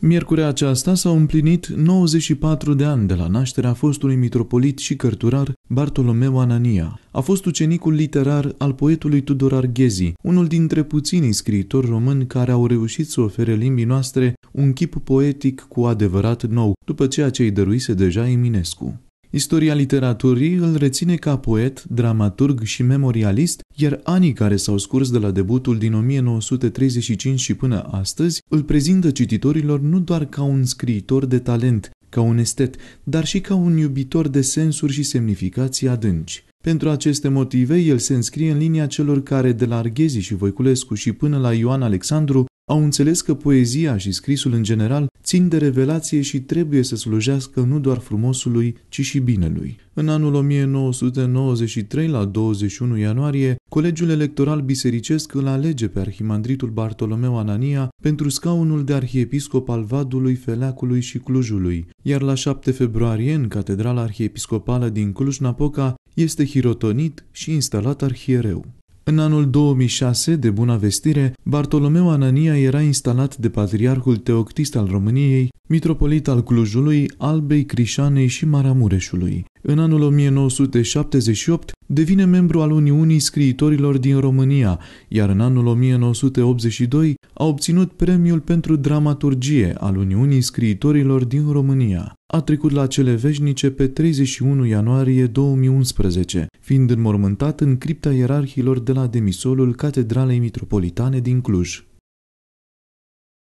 Miercurea aceasta s-au împlinit 94 de ani de la nașterea fostului mitropolit și cărturar Bartolomeu Anania. A fost ucenicul literar al poetului Tudor Arghezi, unul dintre puținii scriitori români care au reușit să ofere limbii noastre un chip poetic cu adevărat nou, după ceea ce îi dăruise deja Eminescu. Istoria literaturii îl reține ca poet, dramaturg și memorialist, iar anii care s-au scurs de la debutul din 1935 și până astăzi îl prezintă cititorilor nu doar ca un scriitor de talent, ca un estet, dar și ca un iubitor de sensuri și semnificații adânci. Pentru aceste motive, el se înscrie în linia celor care, de la Arghezi și Voiculescu și până la Ioan Alexandru, au înțeles că poezia și scrisul în general țin de revelație și trebuie să slujească nu doar frumosului, ci și binelui. În anul 1993, la 21 ianuarie, Colegiul Electoral Bisericesc îl alege pe arhimandritul Bartolomeu Anania pentru scaunul de arhiepiscop al Vadului, Feleacului și Clujului, iar la 7 februarie, în Catedrala Arhiepiscopală din Cluj-Napoca, este hirotonit și instalat arhiereu. În anul 2006, de bună vestire, Bartolomeu Anania era instalat de Patriarhul Teoctist al României, mitropolit al Clujului, Albei, Crișanei și Maramureșului. În anul 1978 devine membru al Uniunii Scriitorilor din România, iar în anul 1982 a obținut premiul pentru dramaturgie al Uniunii Scriitorilor din România. A trecut la cele veșnice pe 31 ianuarie 2011, fiind înmormântat în cripta ierarhilor de la demisolul Catedralei Mitropolitane din Cluj.